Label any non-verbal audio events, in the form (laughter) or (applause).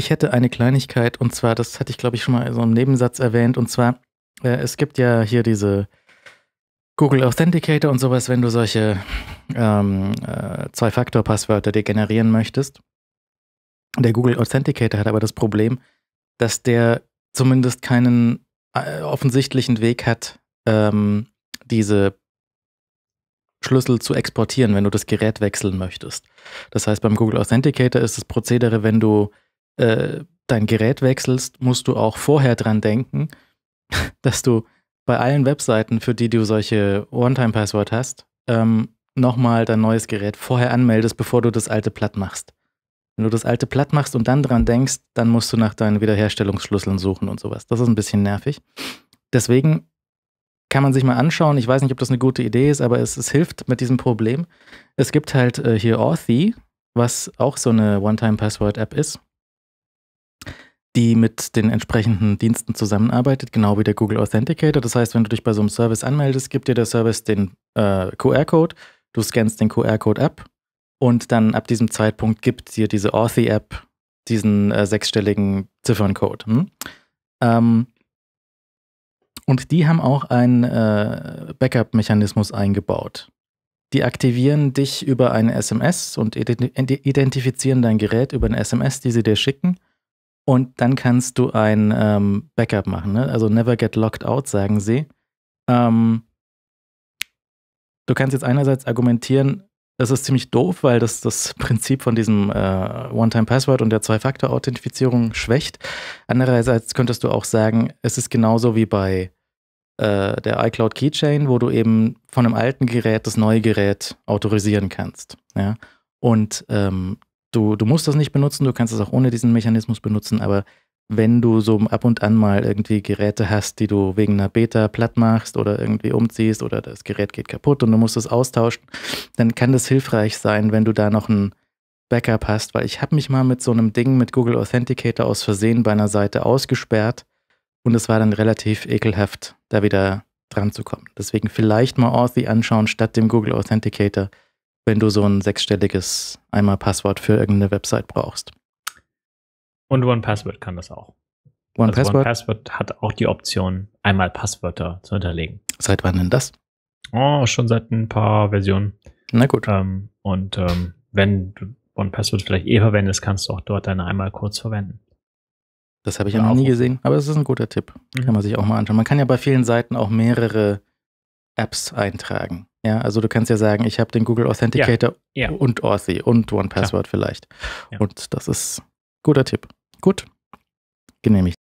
Ich hätte eine Kleinigkeit und zwar, das hatte ich glaube ich schon mal so im Nebensatz erwähnt und zwar, äh, es gibt ja hier diese Google Authenticator und sowas, wenn du solche ähm, äh, Zwei-Faktor-Passwörter dir generieren möchtest. Der Google Authenticator hat aber das Problem, dass der zumindest keinen äh, offensichtlichen Weg hat, ähm, diese Schlüssel zu exportieren, wenn du das Gerät wechseln möchtest. Das heißt, beim Google Authenticator ist das Prozedere, wenn du äh, dein Gerät wechselst, musst du auch vorher dran denken, (laughs) dass du bei allen Webseiten, für die du solche One-Time-Passwort hast, ähm, nochmal dein neues Gerät vorher anmeldest, bevor du das alte platt machst. Wenn du das alte platt machst und dann dran denkst, dann musst du nach deinen Wiederherstellungsschlüsseln suchen und sowas. Das ist ein bisschen nervig. Deswegen kann man sich mal anschauen. Ich weiß nicht, ob das eine gute Idee ist, aber es, es hilft mit diesem Problem. Es gibt halt äh, hier Authy, was auch so eine One-Time-Password-App ist die mit den entsprechenden Diensten zusammenarbeitet, genau wie der Google Authenticator. Das heißt, wenn du dich bei so einem Service anmeldest, gibt dir der Service den äh, QR-Code, du scannst den QR-Code ab und dann ab diesem Zeitpunkt gibt dir diese Authy-App diesen äh, sechsstelligen Zifferncode. Hm? Ähm, und die haben auch einen äh, Backup-Mechanismus eingebaut. Die aktivieren dich über eine SMS und identifizieren dein Gerät über eine SMS, die sie dir schicken und dann kannst du ein ähm, Backup machen. Ne? Also never get locked out, sagen sie. Ähm, du kannst jetzt einerseits argumentieren, das ist ziemlich doof, weil das das Prinzip von diesem äh, One-Time-Password und der Zwei-Faktor-Authentifizierung schwächt. Andererseits könntest du auch sagen, es ist genauso wie bei äh, der iCloud Keychain, wo du eben von einem alten Gerät das neue Gerät autorisieren kannst. Ja? Und ähm, du, du musst das nicht benutzen, du kannst es auch ohne diesen Mechanismus benutzen, aber wenn du so ab und an mal irgendwie Geräte hast, die du wegen einer Beta platt machst oder irgendwie umziehst oder das Gerät geht kaputt und du musst es austauschen, dann kann das hilfreich sein, wenn du da noch ein Backup hast, weil ich habe mich mal mit so einem Ding mit Google Authenticator aus Versehen bei einer Seite ausgesperrt und es war dann relativ ekelhaft, da wieder dran zu kommen. Deswegen vielleicht mal Authy anschauen statt dem Google Authenticator wenn du so ein sechsstelliges einmal Passwort für irgendeine Website brauchst. Und OnePassword kann das auch. OnePassword also Password hat auch die Option, einmal Passwörter zu hinterlegen. Seit wann denn das? Oh, schon seit ein paar Versionen. Na gut. Ähm, und ähm, wenn du OnePassword vielleicht eh verwendest, kannst du auch dort deine einmal kurz verwenden. Das habe ich ja noch nie gesehen, aber es ist ein guter Tipp. Mhm. Kann man sich auch mal anschauen. Man kann ja bei vielen Seiten auch mehrere Apps eintragen. Ja, also du kannst ja sagen, ich habe den Google Authenticator ja, ja. und Authy und One Password Klar. vielleicht. Ja. Und das ist guter Tipp. Gut, genehmigt.